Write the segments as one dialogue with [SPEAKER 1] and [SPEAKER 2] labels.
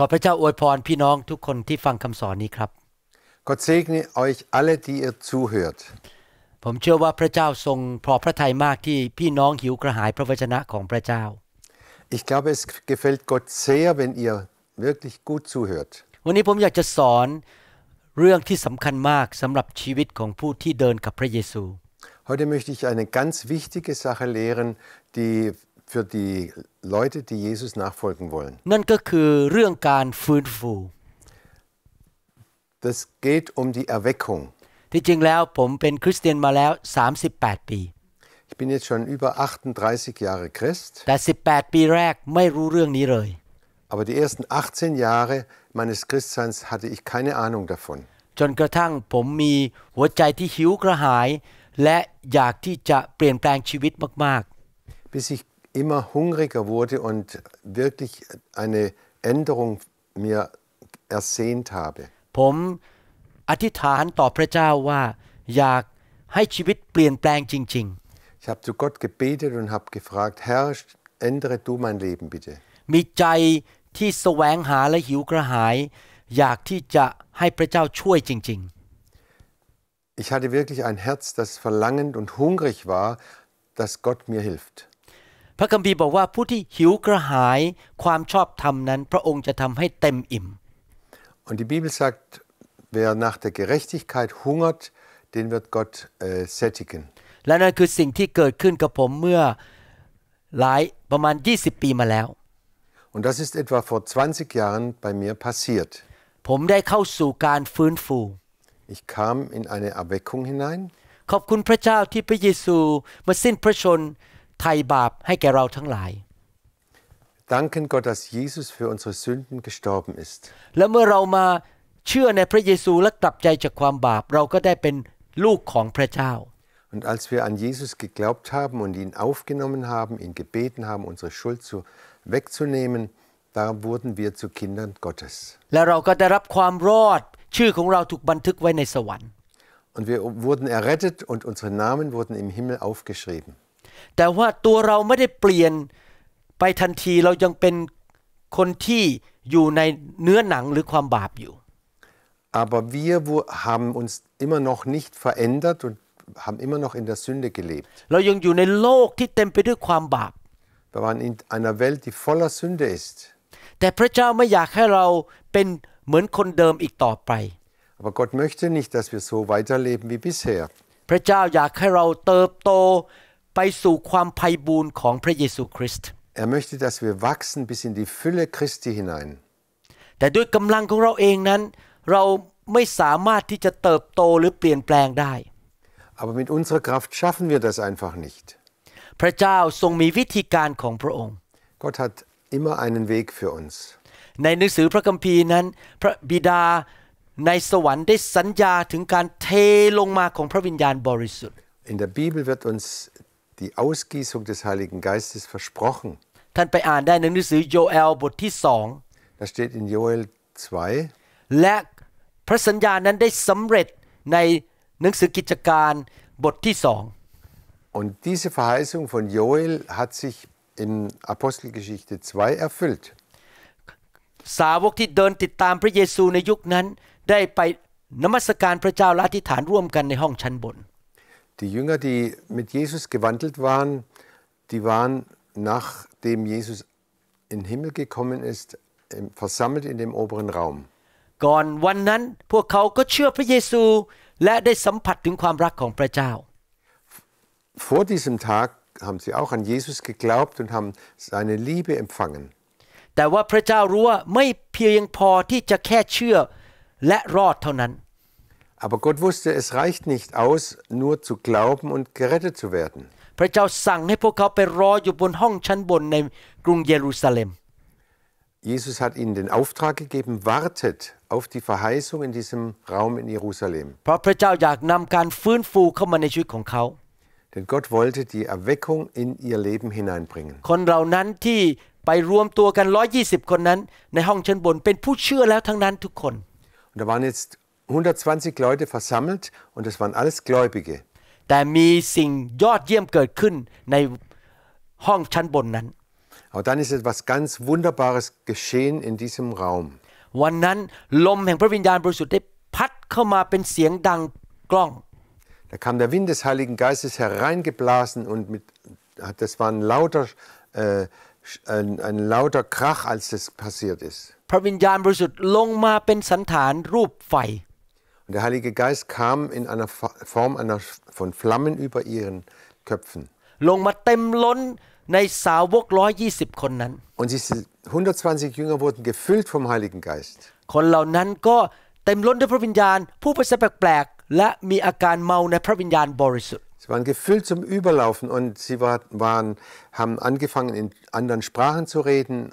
[SPEAKER 1] ขอพระเจ้าอวยพรพี่น้องทุกคนที่ฟังคำสอนนี้ครับ Gott segne euch alle die ihr zuhört ผมเชื่อว่าพระเจ้าทรงพอพระทัยมากที่พี่น้องหิวกระหายพระวจนะของพระเจ้า
[SPEAKER 2] Ich glaube es gefällt Gott sehr wenn ihr wirklich gut zuhört
[SPEAKER 1] วันนี้ผมอยากจะสอนเรื่องที่สำคัญมากสำหรับชีวิตของผู้ที่เดินกับพระเยซู
[SPEAKER 2] Heute möchte ich eine ganz wichtige Sache lehren, die für die Leute, die Jesus nachfolgen wollen. Das geht um die Erweckung. Ich bin jetzt schon über 38 Jahre Christ. Aber die ersten 18 Jahre meines Christseins hatte ich keine Ahnung davon. จนกระทั่งผมมีหัวใจที่หิวกระหาย Bis ich immer hungriger wurde und wirklich eine Änderung
[SPEAKER 1] mir ersehnt habe. Ich habe zu Gott gebetet und habe
[SPEAKER 2] gefragt, Herr, ändere du mein Leben bitte.
[SPEAKER 1] มีใจที่แสวงหาและหิวกระหายอยากที่จะให้พระเจ้าช่วยจริง
[SPEAKER 2] Ich hatte wirklich ein Herz, das verlangend und hungrig war, dass Gott mir hilft. พร
[SPEAKER 1] ะคัมภีร์บอกว่าผู้ที่หิวกระหายความชอบธรรมนั้นพระองค์จะทําให้เ
[SPEAKER 2] ต็มอิ่ม Und die Bibel sagt, wer nach der Gerechtigkeit hungert, den wird Gott äh, sättigen. และนั่นคือสิ่งที่เกิดขึ้นกับผมเมื่อหลายประมาณ20ปีมาแล้ว Und das ist etwa vor 20 Jahren bei mir passiert. ผมได้เข้าสู่การฟื้นฟู Ich kam in eine Erweckung
[SPEAKER 1] hinein. ขอบคุณพระเจ้าที่พระเยซูมาสิ้นพระชนม์ไถ่บาปให้แก่เราทั้งหลาย Danken Gott, dass Jesus für unsere Sünden
[SPEAKER 2] gestorben ist.
[SPEAKER 1] และเมื่อเรามาเชื่อในพระเยซูและกลับใจจากความบาปเราก็ได้เป็น
[SPEAKER 2] ลูกของพระเจ้า Und als wir an Jesus geglaubt haben und ihn aufgenommen haben, ihn gebeten haben, unsere Schuld zu, wegzunehmen, da wurden wir zu Kindern
[SPEAKER 1] Gottes. Und
[SPEAKER 2] wir wurden errettet und unsere Namen wurden im Himmel aufgeschrieben. แต่ว่าตัวเราไ
[SPEAKER 1] ม่ได้เปลี่ยนไปทันทีเรายังเป็นคนที่อยู่ในเนื้อหนังหรือความบาปอยู่ Aber wir haben uns immer noch nicht
[SPEAKER 2] verändert und haben immer noch in der Sünde gelebt. เรายังอยู่ในโลกที่เต็มไปด้วยความบาป Wir waren in einer Welt, die voller Sünde ist. แต่พระเจ้าไม่อยากให้เราเป็นเหมือนคนเดิมอีกต่อไป Aber Gott möchte nicht, dass wir so weiterleben wie bisher. พระเจ้าอยากให้เราเติบโตไปสู่ความไพ่บูรณ์ของพระเยซูคริสต์ Er möchte, dass wir wachsen bis in die Fülle Christi hinein.
[SPEAKER 1] แต่ด้วยกำลังของเราเองนั้นเราไม่สามารถที่จะเติบโตหรือเปลี่ยนแปลงได้ Aber mit unserer Kraft schaffen wir das einfach nicht. พระเจ้าทรงมีวิธีการของพระองค์ Gott hat immer einen Weg für uns. ในหนังสือพระคัมภีร์นั้น พระบิดาในสวรรค์ได้สัญญาถึงการเทลงมาของพระวิญญาณบริสุทธิ์
[SPEAKER 2] In der Bibel wird uns die Ausgießung des Heiligen
[SPEAKER 1] Geistes versprochen. ท่านไปอ่านได้ในหนังสือโยเอลบทที่สอง Das t e h t in Joel 2และพระสัญญานั้นได้สำเร็จในห
[SPEAKER 2] นังสือกิจการบทที่สอง Und diese Verheißung von Joel hat sich in
[SPEAKER 1] Apostelgeschichte 2 erfüllt. สาวกที่เดินติดตามพระเยซูในยุคนั้นได้ไปนมัสการพระเจ้าและอธิษฐานร่วมกันในห้องชั้นบน
[SPEAKER 2] Die Jünger, die mit Jesus gewandelt waren, die waren, nachdem Jesus in den Himmel gekommen ist, versammelt in dem
[SPEAKER 1] oberen Raum. Vor diesem Tag haben sie auch an Jesus
[SPEAKER 2] geglaubt und haben seine Liebe empfangen. แต่ว่าพระเจ้ารู้ว่าไม่เพียงพอที่จะแค่เชื่อและรอดเท่านั้น aber Gott wusste, es reicht nicht aus, nur zu glauben und gerettet zu werden. Jesus hat ihnen den Auftrag gegeben, wartet auf die Verheißung in diesem Raum in Jerusalem. Ne
[SPEAKER 1] Denn Gott wollte die Erweckung in ihr Leben hineinbringen. คนเหล่านั้นที่ไปรวมตัวกัน120คนนั้นในห้องชั้นบนเป็น
[SPEAKER 2] ผู้เชื่อแล้วทั้งนั้นทุกคน ne Und da waren jetzt 120 Leute versammelt und es waren alles Gläubige. Aber dann ist etwas ganz Wunderbares geschehen in diesem Raum. Da kam der Wind des Heiligen Geistes hereingeblasen und mit, das war ein lauter, äh, ein, ein lauter Krach, als das passiert ist. พระวิญญาณบริสุทธิ์ลงมาเป็นสันฐานรูปไฟ und der Heilige Geist kam in einer Form einer, von Flammen über ihren Köpfen. Und diese 120 Jünger wurden gefüllt vom Heiligen Geist. Sie waren gefüllt zum Überlaufen und sie waren, haben angefangen in anderen Sprachen zu reden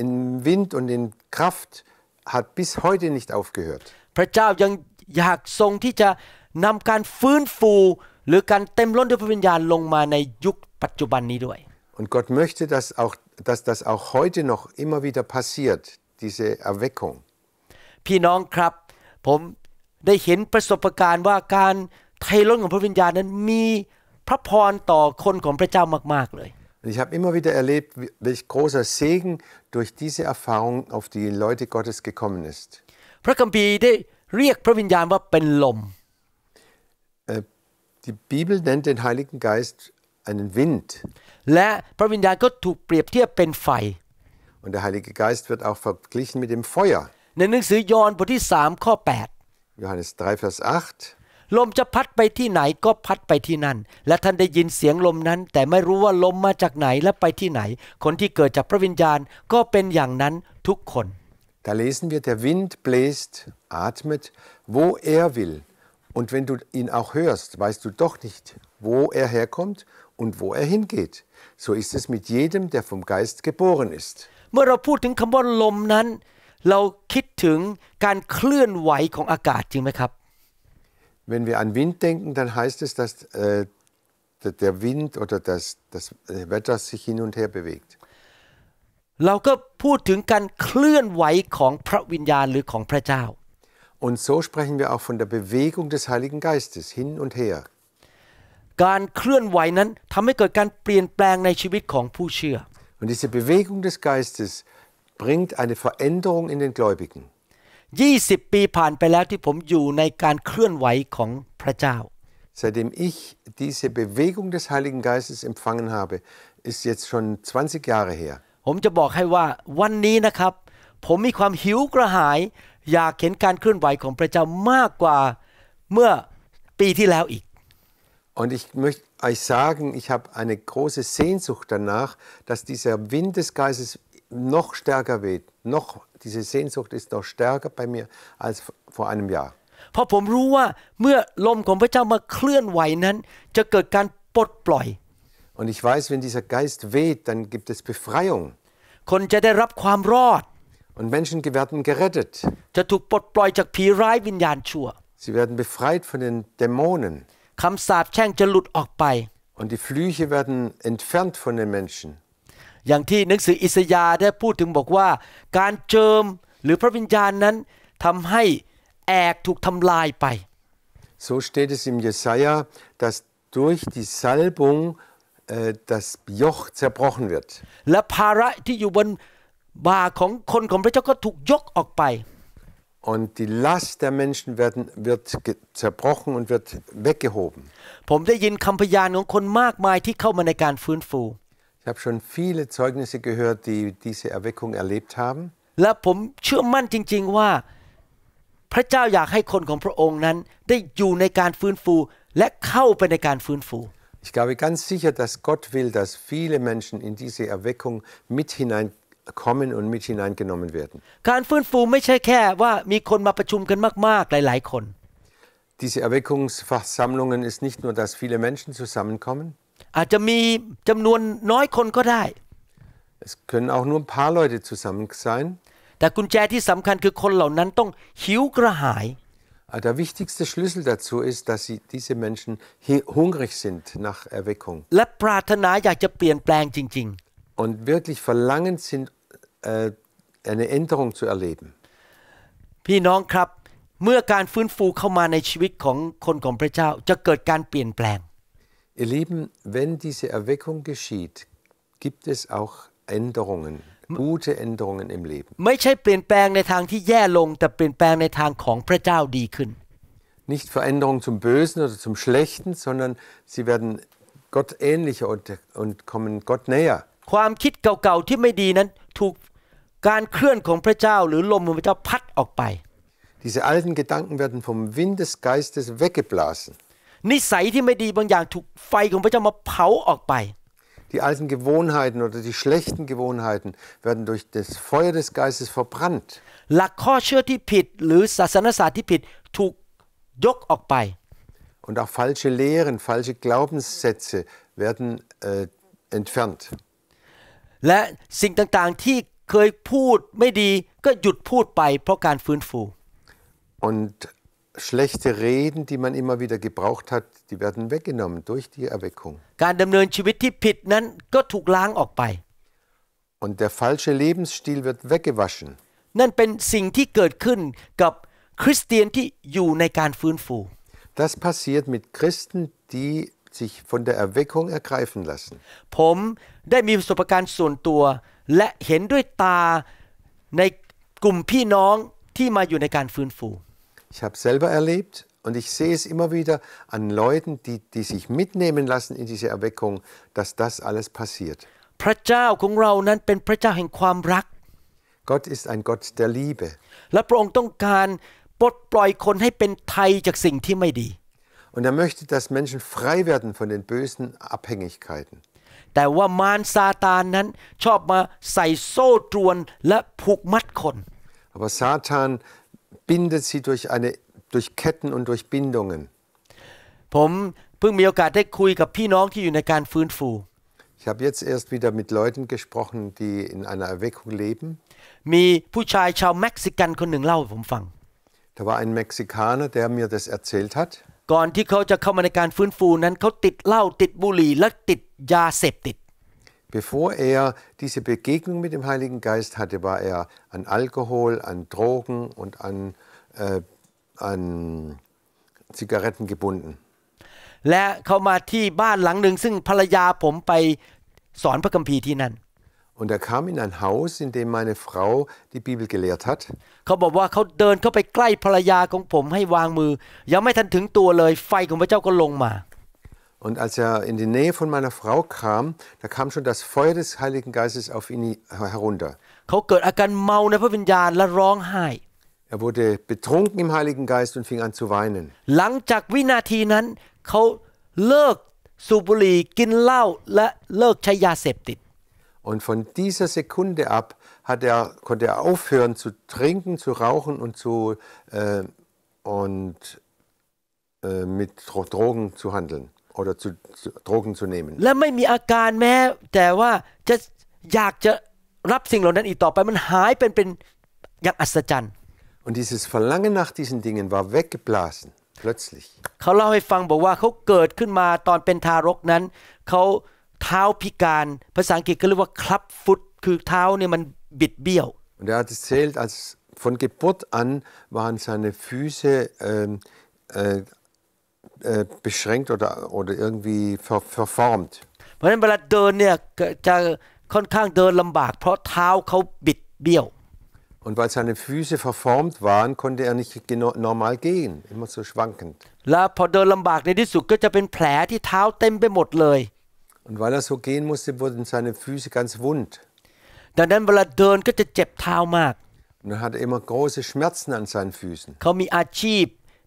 [SPEAKER 2] in Wind und in Kraft hat bis heute nicht aufgehört.
[SPEAKER 1] พระเจ้ายังอยากทรงที่จะนำการฟื้นฟู หรือการเต็มล้นด้วยพระวิญญาณ ลงมาในยุคปัจจุบันนี้ด้วย
[SPEAKER 2] Und Gott möchte, dass auch dass das auch heute noch immer wieder passiert, diese Erweckung.
[SPEAKER 1] พี่น้องครับ ผมได้เห็นประสบการณ์ว่า การไทยล้นของพระวิญญาณนั้นมีพระพรต่อคนของพระเจ้ามาก ๆเลย
[SPEAKER 2] Und ich habe immer wieder erlebt, welch großer Segen durch diese Erfahrung auf die Leute Gottes gekommen ist. Äh, die Bibel nennt den Heiligen Geist einen Wind. Und der Heilige Geist wird auch verglichen mit dem Feuer. Johannes 3 Vers 8
[SPEAKER 1] ลมจะพัดไปที่ไหนก็พัดไปที่นั่น และท่านได้ยินเสียงลมนั้น แต่ไม่รู้ว่าลมมาจากไหนและไปที่ไหน คนที่เกิดจากพระวิญญาณก็เป็นอย่างนั้นทุกคน Da lesen wir, der Wind bläst,
[SPEAKER 2] atmet, wo er will. Und wenn du ihn auch hörst, weißt du doch nicht, wo er herkommt und wo er hingeht. So ist es mit jedem, der vom Geist geboren ist.
[SPEAKER 1] เมื่อเราพูดถึงคำว่าลมนั้น เราคิดถึงการเค
[SPEAKER 2] ลื่อนไหวของอากาศจริงไหมครับ Wenn wir an Wind denken, dann heißt es, dass äh, der Wind oder das, das äh, Wetter sich hin und her bewegt. Und so sprechen wir auch von der Bewegung des Heiligen Geistes hin und her. การเคลื่อนไหวนั้นทำให้เกิดการเปลี่ยนแปลงในชีวิตของผู้เชื่อ Und diese Bewegung des Geistes bringt eine Veränderung in den Gläubigen. 20ปีผ่านไปแล้วที่ผมอยู่ในการเคลื่อนไหวของพระเจ้า Seitdem ich diese Bewegung des Heiligen Geistes empfangen habe, ist jetzt schon 20 Jahre her.
[SPEAKER 1] ผมจะบอกให้ว่าวันนี้นะครับผมมีความหิวกระหาย อยากเห็นการเคลื่อนไหวของพระเจ้ามากกว่าเมื่อปีที่แล้วอีก Und
[SPEAKER 2] ich möchte euch sagen, ich habe eine große Sehnsucht danach, dass dieser Wind des Geistes noch stärker weht, noch diese Sehnsucht ist noch stärker bei mir als vor einem Jahr. เพราะผมรู้ว่าเมื่อลมของพระเจ้ามาเคลื่อนไหวนั้น Und ich weiß, wenn dieser Geist weht, dann gibt es Befreiung. คนจะได้รับความรอด Und Menschen werden gerettet. จะถูกปลดปล่อยจากผีร้ายวิญญาณชั่ว Sie werden befreit von den Dämonen. คำสาปแช่งจะห
[SPEAKER 1] ลุดออกไป Und die Flüche werden entfernt von den Menschen. อย่างที่หนังสืออิสยาห์ได้พูดถึงบอกว่าการเจิมหรือพระวิญญาณนนั้นทำให้แอกถูกทำลายไป So steht es im Jesaja, dass
[SPEAKER 2] durch die Salbung äh, das Joch zerbrochen wird. และภาระที่อยู่บนบาของคนของพระเจ้าก็ถูกยกออกไป Und die Last der Menschen werden, wird zerbrochen und wird weggehoben. ผมได้ยินคำพยานของคนมากมายที่เข้ามาในการฟื้นฟู Ich habe schon viele Zeugnisse gehört,
[SPEAKER 1] die diese Erweckung erlebt haben. และผมเชื่อมั่นจริงๆว่า Ich
[SPEAKER 2] glaube ganz sicher, dass Gott will, dass viele Menschen in diese Erweckung mit hineinkommen und mit hineingenommen werden. Diese Erweckungsversammlungen ist nicht nur, dass viele Menschen zusammenkommen. อาจจะมีจำนวนน้อยคนก็ได้ Es können auch nur ein paar Leute zusammen sein. แต่กุญแจที่สำคัญคือคนเหล่านั้นต้องหิวกระหาย Der wichtigste Schlüssel dazu ist, dass sie, diese Menschen hungrig sind nach Erweckung. และปรารถนาอยากจะเปลี่ยนแปลงจริง ๆ Und wirklich
[SPEAKER 1] verlangen sind, äh, eine Änderung zu erleben. พี่น้องครับ เมื่อการฟื้นฟูเข้ามาในชีวิตของคนของพระเจ้าจะเกิดการเปลี่ยนแปลง
[SPEAKER 2] Ihr Lieben, wenn diese Erweckung geschieht, gibt es auch Änderungen, gute Änderungen im Leben. Nicht Veränderungen zum Bösen oder zum Schlechten, sondern sie werden Gott ähnlicher und, und kommen Gott näher. ความคิดเ
[SPEAKER 1] ก่าๆที่ไม่ดีนั้นถูกการเคลื่อนของพระเจ้าหรือลมของพระเจ้าพัดออกไป
[SPEAKER 2] Diese alten Gedanken werden vom Wind des Geistes weggeblasen. นิสัยที่ไม่ดี บางอย่างถูกไฟของพระเจ้ามาเผาออกไป Die alten Gewohnheiten oder die schlechten Gewohnheiten werden durch das Feuer des Geistes verbrannt. Und auch falsche Lehren, falsche Glaubenssätze werden äh, entfernt. และสิ่งต่าง ๆ ที่เคยพูดไม่ดี ก็หยุดพูดไปเพราะการฟื้นฟู Und schlechte Reden, die man immer wieder gebraucht hat, die werden weggenommen durch die Erweckung. Und der falsche Lebensstil wird weggewaschen. Das passiert mit Christen, die
[SPEAKER 1] sich von der Erweckung ergreifen lassen. ผมได้มีประสบการณ์ส่วนตัวและเห็นด้วยตาในกลุ่มพี่น้องที่มาอยู่ในการฟื้นฟ
[SPEAKER 2] ู ich habe es selber erlebt und ich sehe es immer wieder an Leuten, die, die sich mitnehmen lassen in diese Erweckung, dass das alles passiert. Gott ist ein Gott der Liebe. Und er möchte, dass Menschen frei werden von den bösen Abhängigkeiten. แต่ว่ามารซาตานนั้นชอบมาใส่โซ่ตรวนและผูกมัดคน Aber Satan bindet sie durch, eine, durch Ketten und durch Bindungen. Ne ich habe jetzt erst wieder mit Leuten gesprochen, die in einer Erweckung leben. Da war ein Mexikaner, der mir das erzählt hat.
[SPEAKER 1] ก่อนที่เขาจะเข้ามาในการฟื้นฟู นั้นเขาติดเหล้าติดบุหรี่และติดยาเสพติด
[SPEAKER 2] Bevor er diese Begegnung mit dem Heiligen Geist hatte, war er an Alkohol, an Drogen und an, äh, an Zigaretten gebunden.
[SPEAKER 1] Und er kam in ein Haus, in dem meine Frau die Bibel gelehrt hat. er kam in in ein Haus, dem meine Frau die Bibel gelehrt hat.
[SPEAKER 2] Und als er in die Nähe von meiner Frau kam, da kam schon das Feuer des Heiligen Geistes auf ihn herunter. Er wurde betrunken im Heiligen Geist und fing an zu weinen. Und von dieser Sekunde ab er, konnte er aufhören zu trinken, zu rauchen und, zu, äh, und äh, mit Drogen zu handeln. oder zu, zu, Drogen zu nehmen.
[SPEAKER 1] และไม่มีอาการแม้แต่ว่าจะอยากจะรับสิ่งเหล่านั้นอีกต่อไปมันหายเป็นเป็นอย่างอัศจรรย์ Und dieses Verlangen
[SPEAKER 2] nach diesen Dingen war weggeblasen plötzlich.
[SPEAKER 1] เขาเล่าให้ฟังบอกว่าเขาเกิดขึ้นมาตอนเป็นทารกนั้นเขาเท้าพิการภาษาอังกฤษก็เรียกว่าคลับฟุตคือเท้าเนี่ยมันบิดเบี้ยว
[SPEAKER 2] Und er hat erzählt als von Geburt an waren seine Füße äh, äh, Äh, beschränkt oder, oder irgendwie ver, verformt. Und weil seine Füße verformt waren, konnte er nicht normal gehen, immer so schwankend. Und weil er so gehen musste, wurden seine Füße ganz wund. ดังนั้นเวลาเดินก็จะเจ็บเท้ามาก Und er hatte immer große Schmerzen an seinen Füßen. เขามีอาชีพ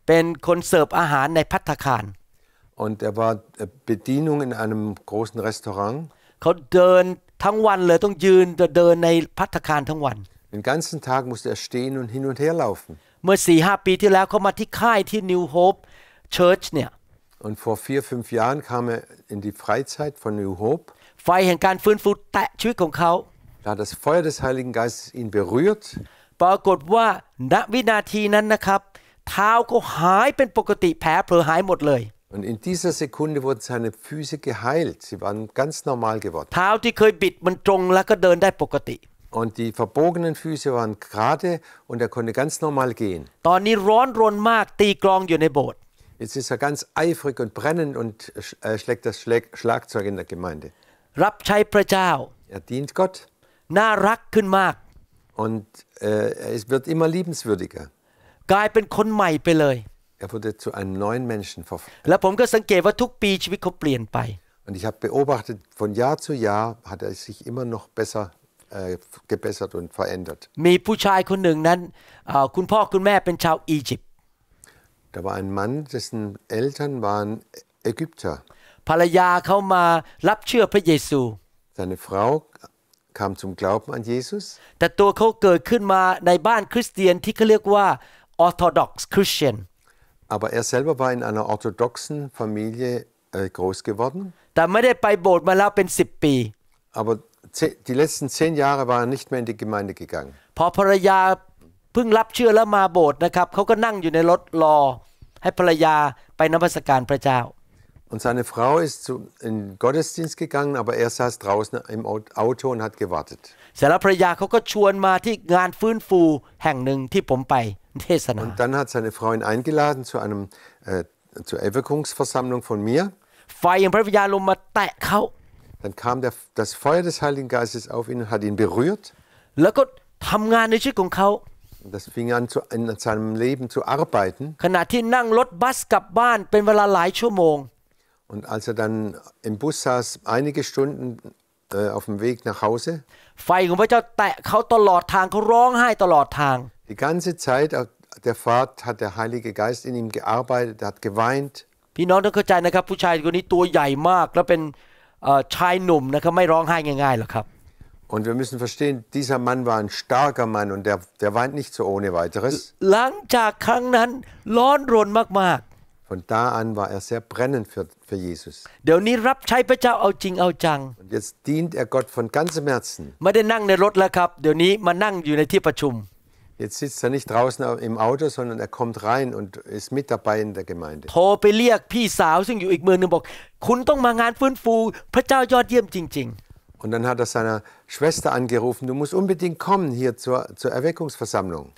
[SPEAKER 2] เป็นคนเสิร์ฟอาหารในพัตคาร Und er war äh, Bedienung in einem großen Restaurant. เขาเดินทั้งวันเลยต้องยืนเดินในพัตคารทั้งวัน Den ganzen Tag musste er stehen und hin und her laufen. เมื่อสี่ห้า
[SPEAKER 1] ปีที่แล้วเขามาที่ค่ายที่ New Hope
[SPEAKER 2] Church เนี่ย Und vor vier fünf Jahren kam er in die Freizeit von New Hope. ไฟแห่งการฟื้นฟูแตะชีวิตของเขา Da hat das Feuer des Heiligen Geistes ihn berührt. ปรากฏว่าณวินาทีนั้นนะครับ und in dieser Sekunde wurden seine Füße geheilt. Sie waren ganz normal geworden. Und die verbogenen Füße waren gerade und er konnte ganz normal gehen. Jetzt ist er ganz eifrig und brennend und äh, schlägt das Schlagzeug in der Gemeinde. Äh, er dient Gott. Und er wird immer liebenswürdiger. กลายเป็นคนใหม่ไปเลย Er wurde zu einem neuen Menschen verwandelt. และผมก็สังเกตว่าทุกปีชีวิตเขาเปลี่ยนไป Und ich habe beobachtet, von Jahr zu Jahr hat er sich immer noch besser äh, gebessert und verändert.
[SPEAKER 1] มีผู้ชายคนหนึ่งนั้นคุณพ่อคุณแม่เป็นชาวอี
[SPEAKER 2] ยิปต์ Da war ein Mann, dessen Eltern waren Ägypter.
[SPEAKER 1] ภรรยาเขามารับเชื่อพระเยซู Seine Frau kam zum Glauben an Jesus. แต่ตัวเขาเกิดขึ้นมาในบ้านคริสเตียนที่เขาเรียกว่า Orthodox Christian.
[SPEAKER 2] Aber er selber war in einer orthodoxen Familie äh, groß geworden. Aber die letzten zehn Jahre war er nicht mehr in die Gemeinde gegangen. พอภรรยาเพิ่งรับเชื่อแล้วมาโบสถ์นะครับเขาก็
[SPEAKER 1] นั่งอยู่ในรถรอ
[SPEAKER 2] Und seine Frau ist in den Gottesdienst gegangen, aber er saß draußen im Auto und hat gewartet. เสร็จแล้วภรรยาเขาก็ชวนมาที่งานฟื้นฟูแห่งหนึ่งที่ผมไปเทศนา Und dann hat seine Frau ihn eingeladen zu einem äh, zur Erweckungsversammlung von mir. ไฟแห่งพระวิญญาณลงมาแตะเขา Dann kam der, das Feuer des Heiligen Geistes auf ihn, hat ihn berührt. แล้วก็ทำงานในชีวิตของเขา Das fing an, zu, in seinem Leben zu arbeiten. ขณะที่นั่งรถบัสกลับบ้านเป็นเวลาหลายชั่วโมง Und als er dann im Bus saß, einige Stunden äh, auf dem Weg nach Hause. Die ganze Zeit auf äh, der Fahrt hat der Heilige Geist in ihm gearbeitet, hat geweint. พี่น้องต้องเข้าใจนะครับผู้ชายคนนี้ตัวใหญ่มากและเป็นชายหนุ่มนะครับไม่ร้องไห้ง่ายๆหรอกครับ Und wir müssen verstehen, dieser Mann war ein starker Mann und der, der weint nicht so ohne weiteres. หลังจากครั้งนั้นร้อนรนมากๆ von da an war er sehr brennend für, für Jesus. Und jetzt dient er Gott von ganzem Herzen. Ne ne jetzt sitzt er nicht draußen im Auto, sondern er kommt rein und ist mit dabei in der Gemeinde. und dann hat er seiner Schwester angerufen, du musst unbedingt kommen hier zur, zur Erweckungsversammlung.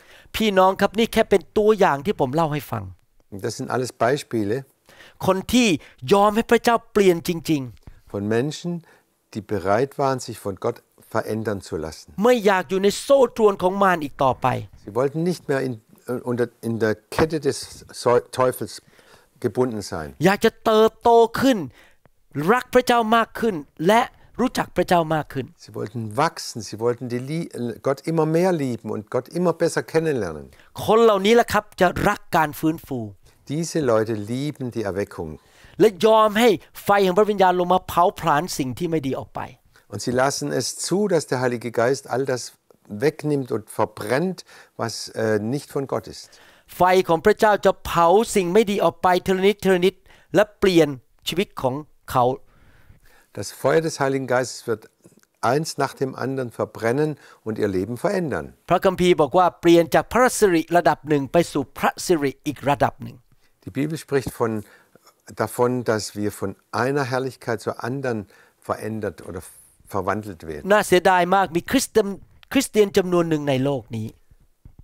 [SPEAKER 2] Das sind alles Beispiele von Menschen, die bereit waren, sich von Gott verändern zu lassen. Sie wollten nicht mehr in, unter, in der Kette
[SPEAKER 1] des Teufels gebunden sein. อยากจะเติบโตขึ้น รักพระเจ้ามากขึ้น และ Sie wollten wachsen Sie wollten
[SPEAKER 2] die Lie äh, Gott immer mehr lieben und Gott immer besser kennenlernen Diese Leute lieben die Erweckung และยอมให้ไฟแ
[SPEAKER 1] ห่งพระวิญญาณลงมาเผาผลาญสิ่งที่ไม่ดีออกไป
[SPEAKER 2] Und sie lassen es zu, dass der Heilige Geist all das wegnimmt und verbrennt, was äh, nicht von Gott ist. ไฟของพระเจ้าจะเผาสิ่งไม่ดีออกไปทีละนิดทีละนิดและเปลี่ยนชีวิตของเขา das Feuer des Heiligen Geistes wird eins nach dem anderen verbrennen und ihr Leben verändern. Die Bibel spricht von davon, dass wir von einer Herrlichkeit zur anderen verändert oder verwandelt werden.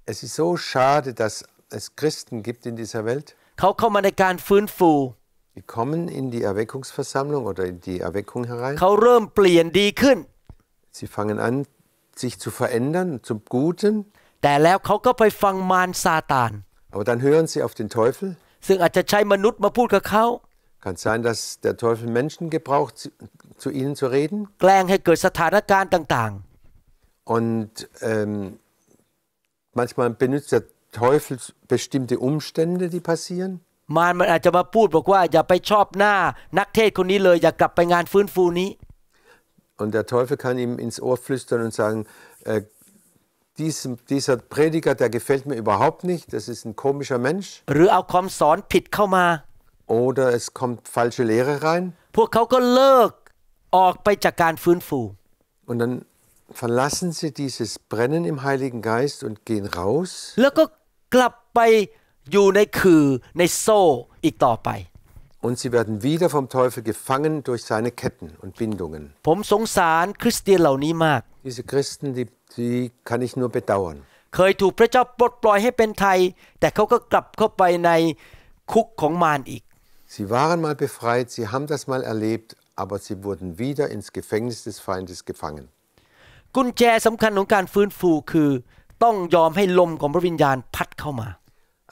[SPEAKER 2] Es ist so schade, dass es Christen gibt in dieser Welt. เขาเข้ามาในการฟื้นฟู die kommen in die Erweckungsversammlung oder in die Erweckung herein. Sie fangen an, sich zu verändern zum Guten. Aber dann hören sie auf den Teufel. Kann sein, dass der Teufel Menschen gebraucht, zu ihnen zu reden. Und ähm, manchmal benutzt der Teufel bestimmte Umstände,
[SPEAKER 1] die passieren. มารมันอาจจะมาพูดบอกว่าอย่าไปชอบหน้านักเทศคนนี้เลยอย่ากลับไปงานฟื้นฟูนี้
[SPEAKER 2] Und der Teufel kann ihm ins Ohr flüstern und sagen, äh, dieser Prediger, der gefällt mir überhaupt nicht, das ist ein komischer Mensch. Oder es kommt falsche Lehre rein. Und dann verlassen sie dieses Brennen im Heiligen Geist und gehen raus. ไปอยู่ในคือในโซ่อีกต่อไป Und sie werden wieder vom Teufel gefangen durch seine Ketten und Bindungen. ผมสงสารคริสเตียนเหล่านี้มาก Diese Christen, die, die kann ich nur bedauern. เคยถูกพระเจ้าปลดปล่อยให้เป็นไทย แต่เขาก็กลับเข้าไปในคุกของมารอีก Sie waren mal befreit, sie haben das mal erlebt, aber sie wurden wieder ins Gefängnis des Feindes gefangen.
[SPEAKER 1] กุญแจสำคัญของการฟื้นฟูคือต n g งยอมให้ลมของพร i n ิญญาณพัดเข้ามา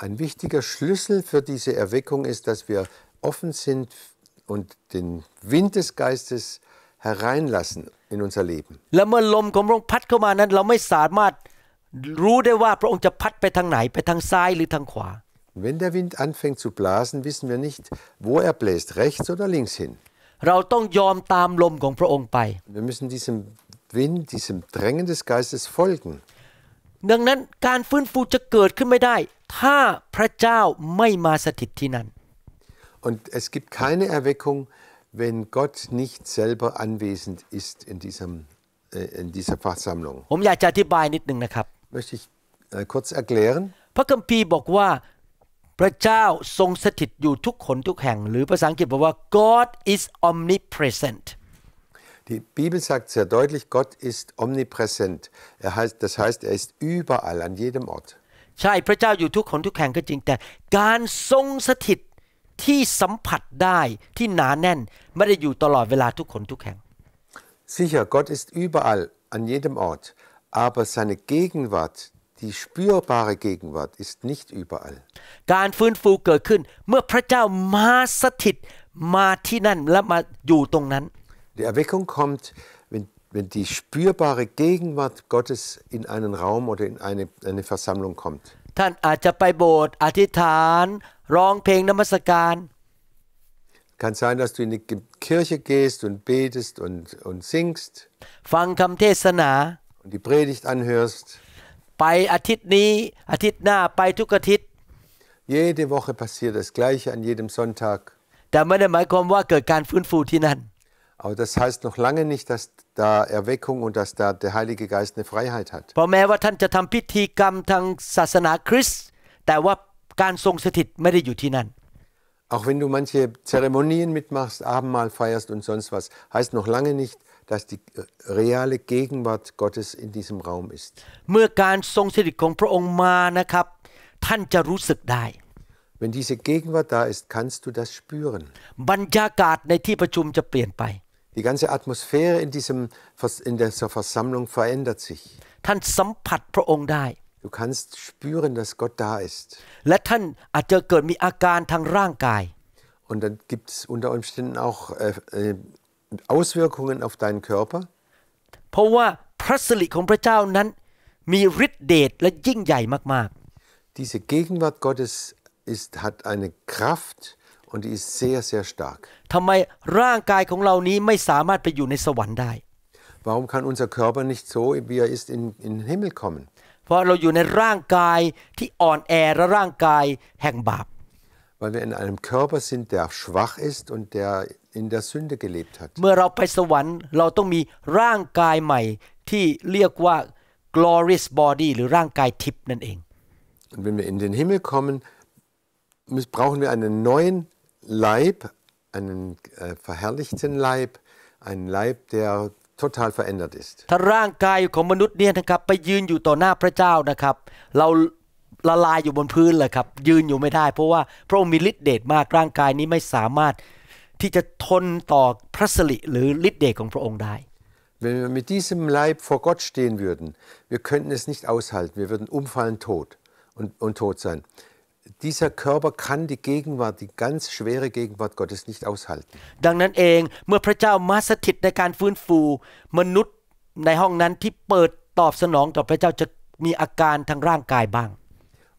[SPEAKER 1] Ein
[SPEAKER 2] wichtiger Schlüssel für diese Erweckung ist, dass wir offen sind und den Wind des Geistes hereinlassen in
[SPEAKER 1] unser Leben. Wenn
[SPEAKER 2] der Wind anfängt zu blasen, wissen wir nicht, wo er bläst, rechts oder links hin. Wir müssen diesem Wind, diesem Drängen des Geistes folgen. ดังนั้นการฟื้นฟูจะเกิดขึ้นไม่ได้ถ้าพระเจ้าไม่มาสถิตที่นั่น Und es gibt keine Erweckung, wenn Gott nicht selber anwesend ist in, diesem, äh, in dieser Versammlung.
[SPEAKER 1] Möchte ich äh, kurz erklären?
[SPEAKER 2] Die Bibel sagt sehr deutlich, Gott ist omnipräsent. Er heißt, das heißt, er ist überall, an jedem Ort.
[SPEAKER 1] ช่พระเจ้าอยู่ทุกคนทุกแห่งก็จริงแต่ การทรงสถิตที่สัมผัสได้ที่หนาแน่นไม่ได้อยู่ตลอดเวลาทุกคนทุกแห่ง Sicher, Gott ist überall, an jedem Ort,
[SPEAKER 2] aber seine Gegenwart, die spürbare Gegenwart, ist nicht überall. การฟื้นฟูเกิดขึ้นเมื่อพระเจ้ามาสถิตมาที่นั่นและมาอยู่ตรงนั้น Die Erweckung kommt, wenn die spürbare Gegenwart Gottes in einen Raum oder in eine, eine Versammlung kommt. Kann sein, dass du in die Kirche gehst und betest und, und singst. Und die Predigt anhörst. Jede Woche passiert das Gleiche an jedem Sonntag. แต่ไม่ได้หมายความว่าเกิดการฟื้นฟูที่นั่น aber das heißt noch lange nicht, dass da Erweckung und dass da der Heilige Geist eine Freiheit hat. Auch wenn du manche Zeremonien mitmachst, Abendmahl feierst und sonst was, heißt noch lange nicht, dass die äh, reale Gegenwart Gottes in diesem Raum ist.
[SPEAKER 1] เมื่อการทรงสถิตของพระองค์มานะครับท่านจะรู้สึกได้
[SPEAKER 2] Wenn diese Gegenwart da ist, kannst du das spüren. บรรยากาศในที่ประชุมจะเปลี่ยนไป die ganze Atmosphäre in, diesem, in dieser Versammlung verändert sich. Du kannst spüren, dass Gott da ist. Und dann gibt es unter Umständen auch äh, äh Auswirkungen auf deinen Körper. Diese Gegenwart Gottes ist, hat eine Kraft, und die ist sehr, sehr stark. Warum kann unser Körper nicht so, wie er ist, in, den Himmel kommen? Weil wir in einem Körper sind, der schwach ist und der in der Sünde gelebt hat.
[SPEAKER 1] glorious body หรือร่างกายทิพย์นั่นเอง Und wenn wir in den Himmel kommen,
[SPEAKER 2] brauchen wir einen neuen Leib, einen äh, verherrlichten Leib, einen Leib, der total verändert ist.
[SPEAKER 1] ถ้าร่างกายของมนุษย์เนี่ยนะครับไปยืนอยู่ต่อหน้าพระเจ้านะครับ Wenn wir mit diesem Leib vor Gott stehen würden,
[SPEAKER 2] wir könnten es nicht aushalten, wir würden umfallen tot und, und tot sein dieser Körper kann die Gegenwart, die ganz schwere Gegenwart Gottes nicht aushalten.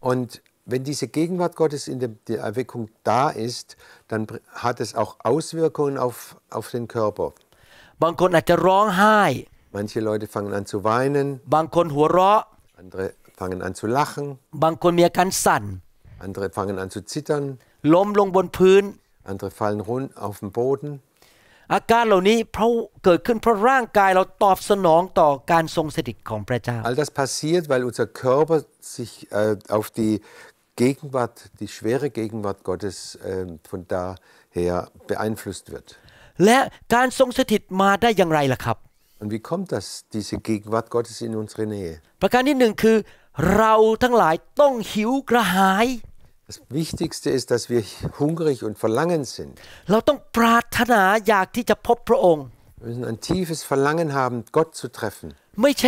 [SPEAKER 1] Und wenn diese Gegenwart
[SPEAKER 2] Gottes in der Erweckung da ist, dann hat es auch Auswirkungen auf, auf den Körper. Manche Leute fangen an zu weinen. Andere fangen an zu lachen. Andere fangen an zu zittern ล้มลงบนพื้น andere fallen rund auf den Boden อาการเหล่านี้เพราะเกิดขึ้นเพราะร่างกายเราตอบสนองต่อการทรงสถิตของพระเจ้า all das passiert weil unser Körper sich äh, auf die Gegenwart die schwere Gegenwart Gottes äh, von daher beeinflusst wird และการทรงสถิตมาได้อย่างไรล่ะครับ Und wie kommt das, diese Gegenwart Gottes in unsere Nähe?
[SPEAKER 1] ประการที่หนึ่งคือเราทั้งหลายต้องหิวกระหาย
[SPEAKER 2] das Wichtigste ist, dass wir hungrig und verlangend sind. Wir müssen ein tiefes Verlangen haben, Gott zu treffen. Nicht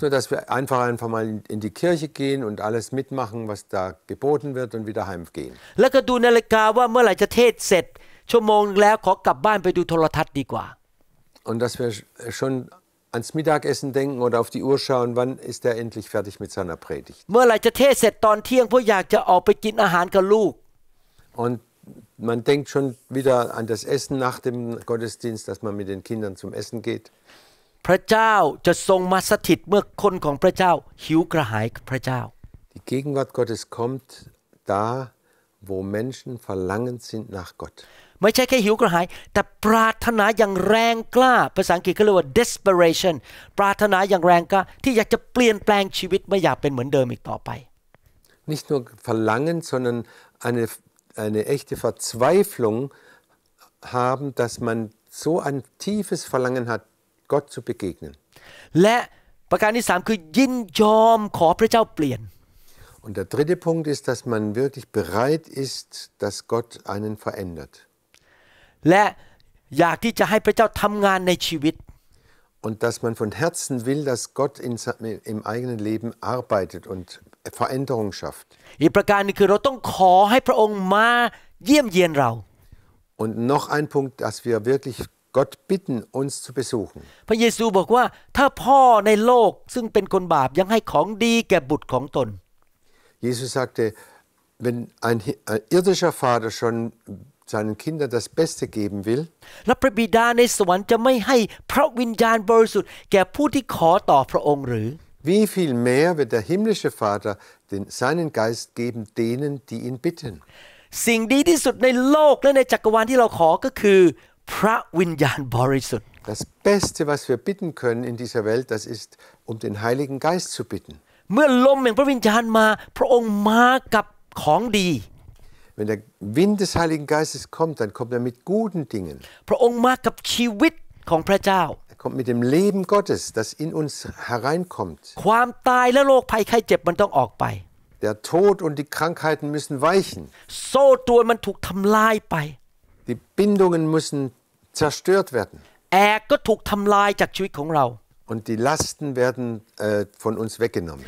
[SPEAKER 2] nur, dass wir einfach einfach mal in die Kirche gehen und alles mitmachen, was da geboten wird und wieder heimgehen. Und dass wir schon ans Mittagessen denken oder auf die Uhr schauen, wann ist er endlich fertig mit seiner Predigt. Und man denkt schon wieder an das Essen nach dem Gottesdienst, dass man mit den Kindern zum Essen geht. พระเจ้าจะทรงมาสถิตเมื่อคนของพระเจ้าหิวกระหายพระเจ้า Die Gegenwart Gottes kommt da, wo Menschen verlangend sind nach Gott.
[SPEAKER 1] ไม่ใช่แค่หิวกระหาย แต่ปรารถนาอย่างแรงกล้าภาษาอังกฤษเขาเรียกว่า desperation ปรารถนาอย่างแรงกล้าที่อยากจะเปลี่ยนแปลงชีวิตไม่อยากเป็นเหมือนเดิมอีกต่อไป
[SPEAKER 2] nicht nur verlangen sondern eine eine echte Verzweiflung haben dass man so ein tiefes Verlangen hat Gott zu begegnen และ ประการที่
[SPEAKER 1] สามคือ ยินยอม ขอ พระเจ้า เปลี่ยน
[SPEAKER 2] Und der dritte Punkt ist, dass man wirklich bereit ist, dass Gott einen verändert.
[SPEAKER 1] และอ
[SPEAKER 2] ยากที่จะให้พระเจ้าทำงานในชีวิต Und dass man von Herzen will, dass Gott in, im eigenen Leben arbeitet und Veränderung schafft. Und noch ein Punkt, dass wir wirklich
[SPEAKER 1] Gott bitten, uns zu besuchen. Jesus sagte, wenn
[SPEAKER 2] ein äh, irdischer Vater schon seinen Kindern das Beste geben will Wie viel mehr wird der himmlische Vater den, seinen Geist geben denen, die ihn bitten? สิ่งดีที่สุดในโลกและในจักรวาลที่เราขอก็คือ Das Beste, was wir bitten können in dieser Welt, das ist, um den Heiligen Geist zu bitten. เมื่อลมแห่งพระวิญญาณมาพระองค์มากับของดี wenn der Wind des Heiligen Geistes kommt, dann kommt er mit guten Dingen. Er kommt mit dem Leben Gottes, das in uns hereinkommt. Der Tod und die Krankheiten müssen weichen. Die Bindungen müssen zerstört werden. Und die Lasten werden äh, von uns weggenommen.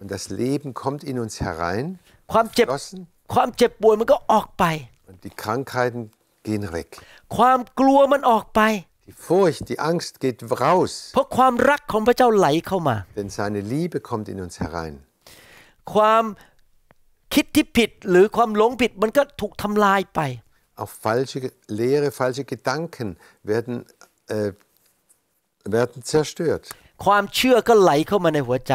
[SPEAKER 2] Und das Leben kommt in uns herein. ความเจ็บ und die Krankheiten gehen weg. ความกลัวมันออกไป Die Furcht, die Angst geht raus, เพราะความรักของพระเจ้าไหลเข้ามา denn seine Liebe kommt in uns herein. ความคิดที่ผิดหรือความหลงผิดมันก็ถูกทำลายไป Auch falsche Lehre, falsche Gedanken werden, äh, werden zerstört. ความเชื่อก็ไหลเข้ามาในหัวใจ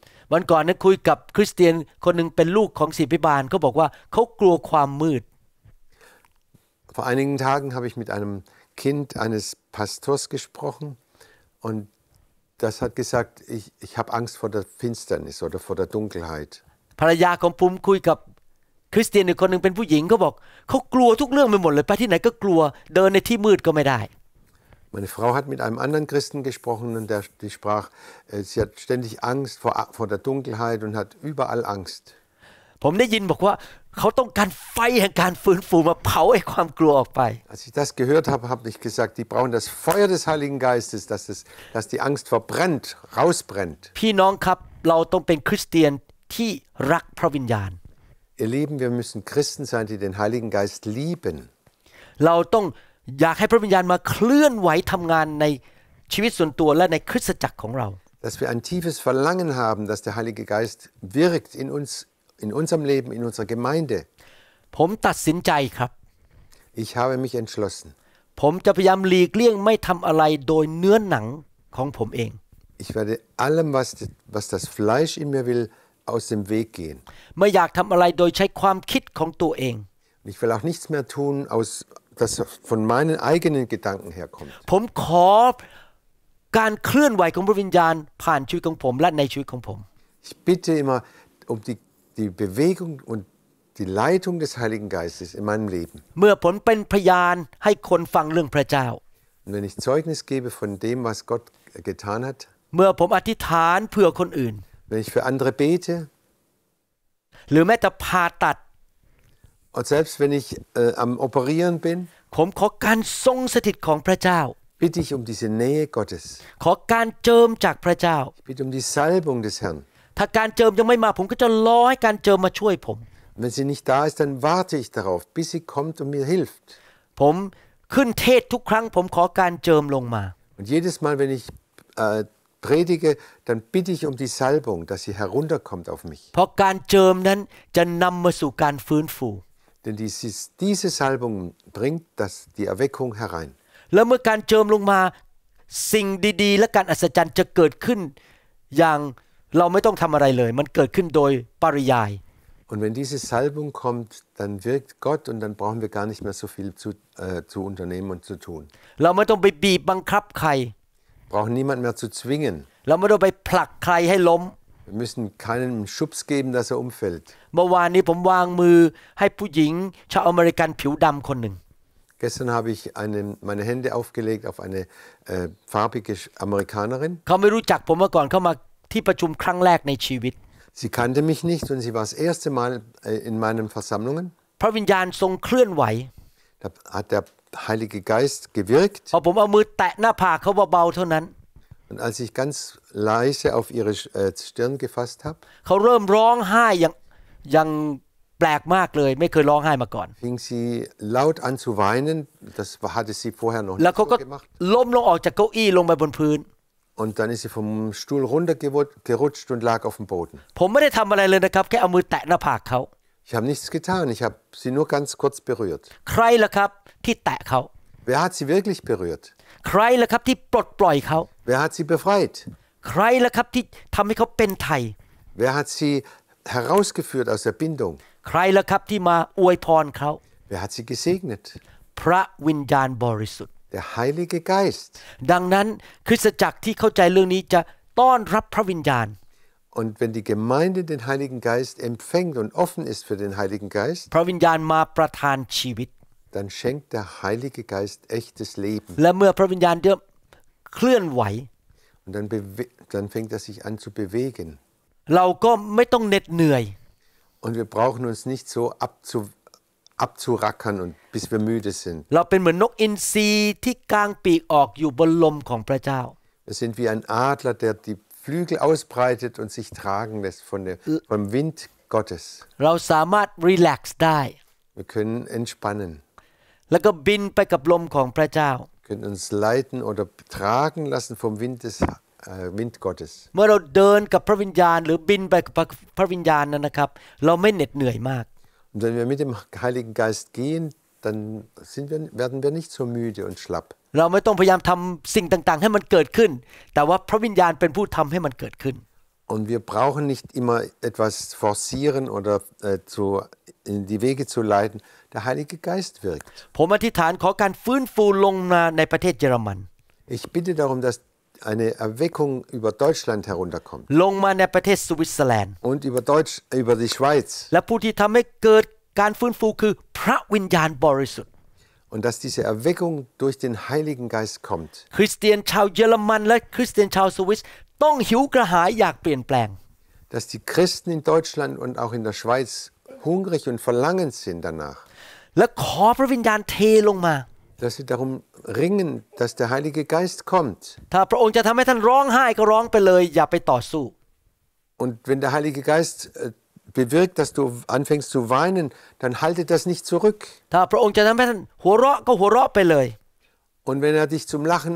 [SPEAKER 1] วันก่อนนะคุยกับคริสเตียนคนหนึ่งเป็นลูกของศิบิบาลเขาบอกว่า
[SPEAKER 2] เขากลัวความมืด Vor einigen Tagen habe ich mit einem Kind eines Pastors gesprochen und das hat gesagt, ich, ich
[SPEAKER 1] habe Angst vor der Finsternis oder vor der Dunkelheit. Und
[SPEAKER 2] Meine Frau hat mit einem anderen Christen gesprochen und der, die sprach, äh, sie hat ständig Angst vor, vor der Dunkelheit und hat überall Angst. Als ich das gehört habe, habe ich gesagt, die brauchen das Feuer des Heiligen Geistes, dass, es, dass die Angst verbrennt, rausbrennt. Ihr Lieben, wir müssen Christen sein, die den Heiligen Geist lieben. เราต้องอยากให้พระวิญญาณมาเคลื่อนไหวทำงาน ในชีวิตส่วนตัว และในคริสตจักรของเรา dass wir ein tiefes Verlangen haben, dass der Heilige Geist wirkt in uns, in unserem Leben, in unserer Gemeinde. Ich habe mich entschlossen. Ich werde allem, was, was das Fleisch in mir will, aus dem Weg gehen. Ich will auch nichts mehr tun aus, das von meinen eigenen Gedanken herkommt. Ich bitte immer um die, die Bewegung und die Leitung des Heiligen Geistes in meinem Leben. Und wenn ich Zeugnis gebe von dem, was Gott getan hat. Wenn ich für andere bete. หรือแม้แต่ผ่าตัด und selbst wenn ich äh, am Operieren bin, bitte ich um diese Nähe Gottes. Ich bitte um die Salbung des Herrn. Wenn sie nicht da ist, dann warte ich darauf, bis sie kommt und mir hilft. Und jedes Mal, wenn ich äh, predige, dann bitte ich um die Salbung, dass sie herunterkommt auf mich. เพราะการเจิมนั้นจะนำมาสู่การฟื้นฟู Denn dieses, diese Salbung bringt das, die Erweckung herein. Und
[SPEAKER 1] wenn diese Salbung
[SPEAKER 2] kommt, dann wirkt Gott und dann brauchen wir gar nicht mehr so viel zu, äh, zu unternehmen und zu tun. Wir Brauchen niemand e n mehr zu zwingen. เราไม่ต้องไปผลักใครให้ล้ม Wir müssen keinen Schubs geben, dass er umfällt. Gestern habe ich eine, meine Hände aufgelegt auf eine äh, farbige Amerikanerin. Sie kannte mich nicht und sie war das erste Mal äh, in meinen Versammlungen. Da hat der Heilige Geist gewirkt. พอผมเอามือแตะหน้าผากเขาเบาๆเท่านั้น und als ich ganz leise auf ihre äh, Stirn gefasst habe, fing sie laut an zu weinen, das hatte sie vorher noch nicht so gemacht. Und dann ist sie vom Stuhl runtergerutscht und lag auf dem Boden. Ich habe nichts getan, ich habe sie nur ganz kurz berührt. Wer hat sie wirklich berührt? ใครล่ะครับที่ปลดปล่อยเขา Wer hat sie befreit ใครล่ะครับที่ทำให้เขาเป็นไทย Wer hat sie herausgeführt aus der Bindung ใครล่ะครับที่
[SPEAKER 1] มาอวยพรเขา Wer hat sie gesegnet พระวิญญาณบริสุทธิ์ Der Heilige Geist ดังนั้นคริสตจักรที่เข้าใจเรื่องนี้จะต้อนรับพระวิญญ
[SPEAKER 2] าณ Und wenn die Gemeinde den Heiligen Geist empfängt und offen ist für den Heiligen Geist, พระวิญญาณมาประทานชีวิต dann schenkt der Heilige Geist echtes Leben. Und dann, dann fängt er sich an zu bewegen. Und wir brauchen uns nicht so abzu abzurackern und bis wir müde sind. Wir sind wie ein Adler, der die Flügel ausbreitet und sich tragen lässt von der, vom Wind Gottes. Wir können entspannen. แล้วก็บินไปกับลมของพระเจ้า können uns leiten oder tragen lassen vom Wind des Wind Gottes
[SPEAKER 1] เมื่อเราเดินกับพระวิญญาณหรือบินไปกับพระวิญญาณนั้นนะครับเราไม่เหน็ดเหนื่อยมาก wenn
[SPEAKER 2] wir mit dem Heiligen Geist gehen dann sind wir werden wir nicht so müde und schlapp เร
[SPEAKER 1] าไม่ต้องพยายามทำสิ่งต่าง ๆ ให้มันเกิดขึ้น แต่ว่าพระวิญญาณเป็นผู้ทำให้มันเกิดขึ้น
[SPEAKER 2] Und wir brauchen nicht immer etwas forcieren oder äh, zu, in die Wege zu leiten, der Heilige Geist wirkt. Ich bitte darum, dass eine Erweckung über Deutschland herunterkommt. Und über, Deutsch, über die Schweiz. Und dass diese Erweckung durch den Heiligen Geist kommt. Dass die Christen in Deutschland und auch in der Schweiz hungrig und verlangend sind danach. และขอพระวิญญาณเทลงมา dass sie darum ringen, dass der Heilige Geist kommt. ถ้าพระองค์จะทำให้ท่านร้องไห้ก็ร้องไปเลย อย่าไปต่อสู้ Und wenn der Heilige Geist bewirkt, dass du a n f ä n g ร้องไ e i n e n d a n ไป a l t e das nicht zurück. ถ้าพระองค์จะทำให้ท่านหัวเราะก็หัวเราะไปเลยอย่าไปต่อสู้ i c h zum Lachen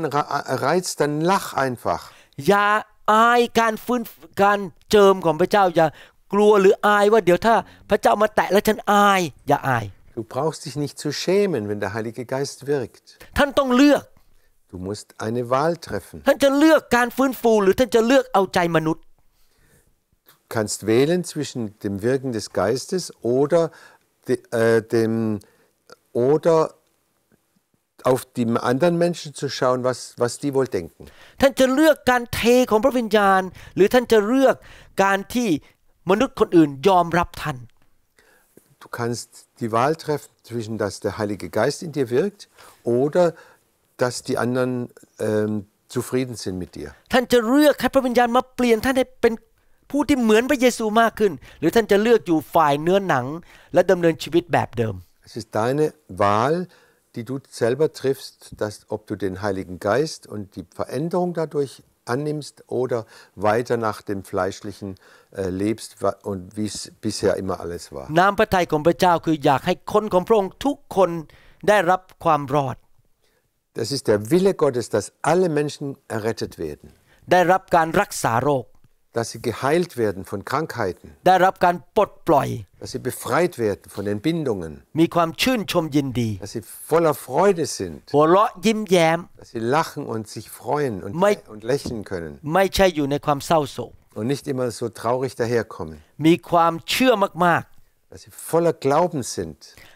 [SPEAKER 2] reizt, dann lach e ห้ f a c h
[SPEAKER 1] อย่าอายการฟื้นการเจิมของพระเจ้าอย่ากลัวหรืออายว่าเดี๋ยวถ้า พระเจ้ามาแตะแล้วฉันอลยอย่าไปต่อสาย Du brauchst dich nicht zu schämen, wenn der Heilige Geist wirkt.
[SPEAKER 2] Du musst eine Wahl treffen. Du kannst wählen zwischen dem Wirken des Geistes oder äh, dem oder auf die anderen Menschen
[SPEAKER 1] zu schauen, was, was die wohl denken. Du kannst
[SPEAKER 2] die Wahl treffen zwischen, dass der Heilige Geist in dir wirkt oder dass die anderen ähm, zufrieden sind mit dir.
[SPEAKER 1] ท่านจะเลือกให้พระวิญญาณมาเปลี่ยนท่านให้เป็นผู้ที่เหมือนพระเยซูมากขึ้น Es ist deine
[SPEAKER 2] Wahl, die du selber triffst, dass ob du den Heiligen Geist und die Veränderung dadurch annimmst oder weiter nach dem Fleischlichen äh, lebst und wie es bisher immer alles war.
[SPEAKER 1] น้ำพระทัยของพระเจ้าคืออยากให้คนของพระองค์ทุกคนได้รับความรอด Das ist der Wille Gottes, dass alle Menschen errettet werden. ได้รับการรักษาโรค
[SPEAKER 2] dass sie geheilt werden von Krankheiten dass sie befreit werden von den Bindungen dass sie voller Freude sind dass sie lachen und sich freuen und, und lächeln können ne und nicht immer so traurig daherkommen dass sie voller Glauben sind ๆ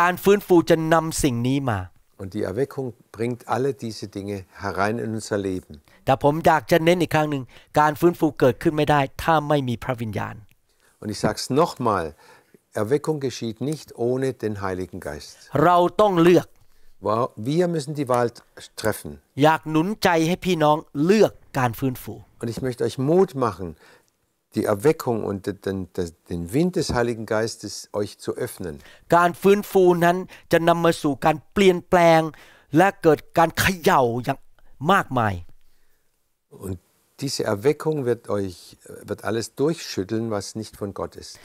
[SPEAKER 2] การฟื้นฟูจะนำสิ่งนี้มา und die Erweckung bringt alle diese Dinge herein in unser Leben. Und ich sage es nochmal, Erweckung geschieht nicht ohne den Heiligen Geist. Wir müssen die Wahl treffen. Und ich möchte euch Mut machen, die Erweckung und den, den Wind des Heiligen Geistes euch zu öffnen. Und
[SPEAKER 1] diese Erweckung wird euch
[SPEAKER 2] wird alles durchschütteln, was nicht von Gott ist.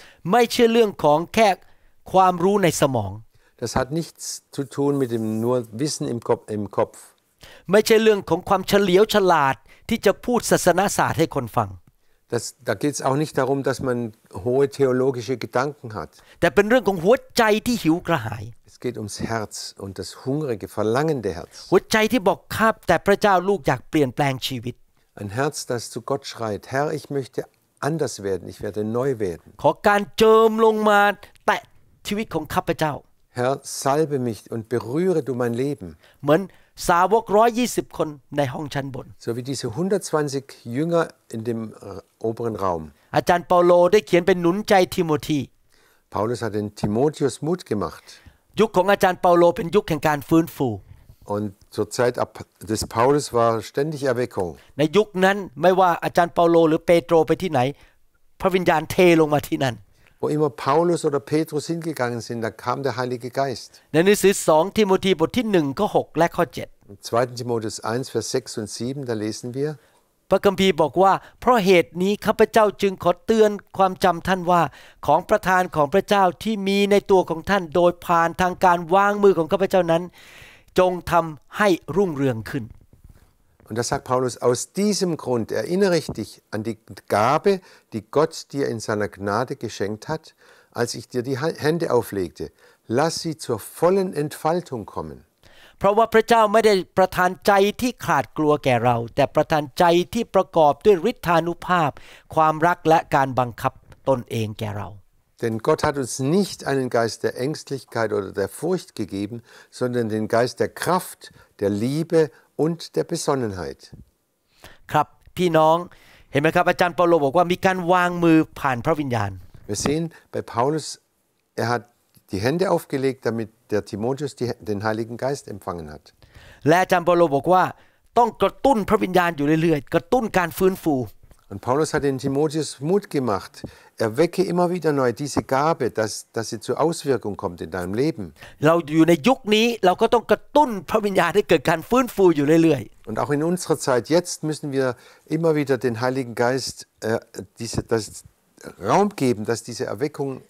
[SPEAKER 1] Das hat nichts zu tun mit dem nur Wissen im Kopf. Im Kopf. ไม่ใช่เรื่องของความเฉลียวฉลาด ที่จะพูดศาสนาศาสตร์ให้คนฟัง
[SPEAKER 2] das, da geht es auch nicht darum, dass man hohe theologische Gedanken hat. Es geht ums Herz und das hungrige, verlangende Herz. Ein Herz, das zu Gott schreit, Herr, ich möchte anders werden, ich werde neu werden. Herr, salbe mich und berühre du mein Leben. สาวก 120 คนในห้องชั้นบน so wie diese 120 Jünger in dem äh, oberen Raum อาจารย์เปาโลได้เขียนเป็นหนุนใจทิโมธี Paulus hat den Timotheus Mut gemacht ยุคของอาจารย์เปาโลเป็นยุคแห่งการฟื้นฟู Und zur Zeit des Paulus war ständig Erweckung. ในยุค นั้นไม่ว่าอาจารย์เปาโลหรือเปโตรไปที่ไหน พระวิญญาณเทลงมาที่นั่น Wo immer Paulus oder Petrus hingegangen sind, da kam der Heilige Geist. ในหนังสือ2ทิโมธีบทที่1ข้อ6และข้อ7 In 2.
[SPEAKER 1] Timotheus 1 Vers 6 und 7 da lesen wir พระคัมภีร์บอกว่า เพราะเหตุนี้ข้าพเจ้าจึงขอเตือนความจำท่านว่า ของประธานของพระเจ้าที่มีในตัวของท่าน โดยผ่านทางการวางมือของข้าพเจ้านั้น จงทำให้รุ่งเรืองขึ้น Und da sagt Paulus,
[SPEAKER 2] aus diesem Grund erinnere ich dich an die Gabe, die Gott dir in seiner Gnade geschenkt hat, als ich dir die Hände auflegte.
[SPEAKER 1] Lass sie zur vollen Entfaltung kommen. เพราะว่าพระเจ้าไม่ได้ประทานใจที่ขาดกลัวแก่เรา Denn Gott hat uns nicht
[SPEAKER 2] einen Geist der Ängstlichkeit oder der Furcht gegeben, sondern den Geist der Kraft, der Liebe und der Besonnenheit ครับพี่น้องเห็นไหมครับอาจารย์เปาโลบอกว่ามีการวางมือผ่านพระวิญญาณ Wir sehen bei Paulus er hat die Hände aufgelegt damit der Timotheus die, den Heiligen Geist empfangen hat และอาจารย์เปาโลบอกว่าต้องกระตุ้นพระวิญญาณอยู่เรื่อยๆ กระตุ้นการฟื้นฟู Und Paulus hat den Timotheus Mut gemacht. Erwecke immer wieder neu diese Gabe, dass, dass sie zur Auswirkung kommt in deinem Leben. Und auch in unserer Zeit jetzt müssen wir immer wieder den Heiligen Geist äh, diese, das Raum geben, dass diese Erweckung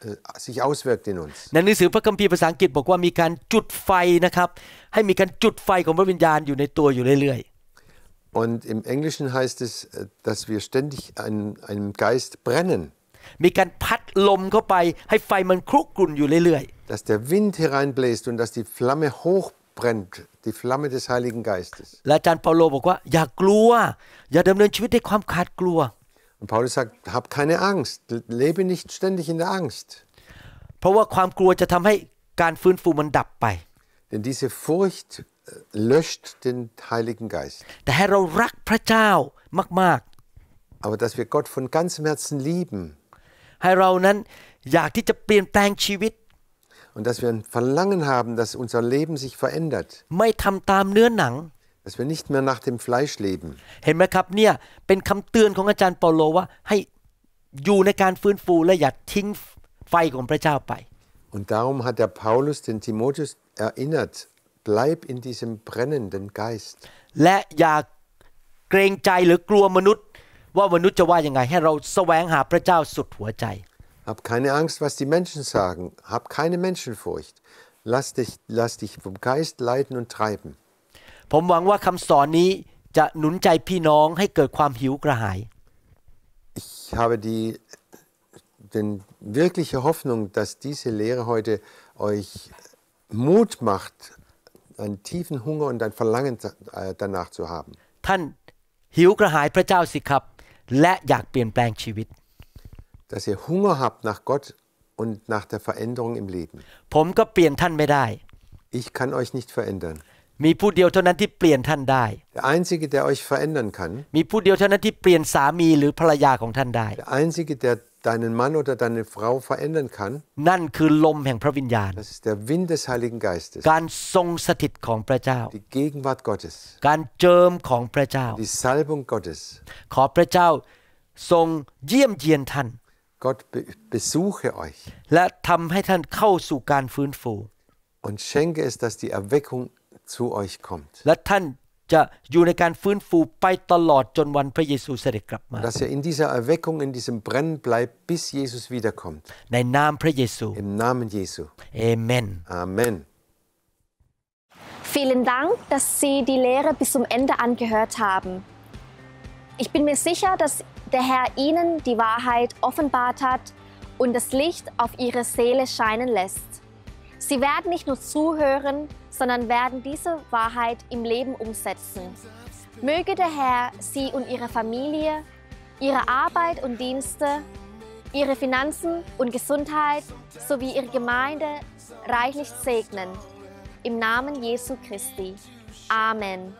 [SPEAKER 2] äh, sich auswirkt in uns.
[SPEAKER 1] ในหนังสือพระคัมภีร์ภาษาอังกฤษบอกว่ามีการจุดไฟนะครับให้มีการจุดไฟของพระวิญญาณอยู่ในตัวอยู่เรื่อยๆ
[SPEAKER 2] und im Englischen heißt es, äh, dass wir ständig einem, einem Geist brennen. Dass der Wind hereinbläst und dass die Flamme hochbrennt, die Flamme des Heiligen Geistes. Und Paulus sagt, hab keine Angst, lebe nicht ständig in der Angst. Denn diese Furcht löscht den Heiligen Geist. แต่ให้เรารักพระเจ้ามากๆ Aber dass wir Gott von ganzem Herzen lieben. ให้เรานั้นอยากที่จะเปลี่ยนแปลงชีวิต Und dass wir ein Verlangen haben, dass unser Leben sich verändert. ไม่ทำตามเนื้อหนัง
[SPEAKER 1] Dass wir nicht mehr nach dem Fleisch leben. เห็นไหมครับเนี่ยเป็นคำเตือนของอาจารย์เปาโลว่าให้อยู่ในการฟื้นฟูและอย่าทิ้งไฟของพระเจ้าไป ne
[SPEAKER 2] Und darum hat der Paulus den Timotheus erinnert bleib in diesem brennenden
[SPEAKER 1] Geist และอย่าเกรงใจหรือกลัวมนุษย์ Hab keine Angst, was die Menschen sagen. Hab
[SPEAKER 2] keine Menschenfurcht. Lass dich, lass dich vom Geist leiten und treiben. Ich habe die denn wirkliche Hoffnung, dass diese Lehre heute euch Mut macht, einen tiefen Hunger und ein Verlangen äh, danach zu haben. dass ihr Hunger habt nach Gott und nach der Veränderung im Leben ich kann euch nicht verändern มีผู้เดียวเท่านั้นที่เปลี่ยนท่านได้ der einzige der euch verändern kann มีผู้เดียวเท่านั้นที่เปลี่ยนสามี หรือภรรยาของท่านได้ der einzige der deinen Mann oder deine Frau verändern kann das ist der Wind des Heiligen Geistes die Gegenwart Gottes
[SPEAKER 1] die Salbung Gottes Gott besuche euch
[SPEAKER 2] und schenke es dass die Erweckung zu euch kommt จะอยู่ในการฟื้นฟูไปตลอดจนวันพระเยซูเสด็จกลับมา dass er in dieser Erweckung in diesem Brennen bleibt bis Jesus wiederkommt ในนามพระเยซู im Namen Jesu Amen Amen
[SPEAKER 1] Vielen Dank, dass Sie die Lehre bis zum Ende angehört haben. Ich bin mir sicher, dass der Herr Ihnen die Wahrheit offenbart hat und das Licht auf Ihre Seele scheinen lässt. Sie werden nicht nur zuhören, sondern werden diese Wahrheit im Leben umsetzen. Möge der Herr Sie und Ihre Familie, Ihre Arbeit und Dienste, Ihre Finanzen und Gesundheit sowie Ihre Gemeinde reichlich segnen. Im Namen Jesu Christi. Amen.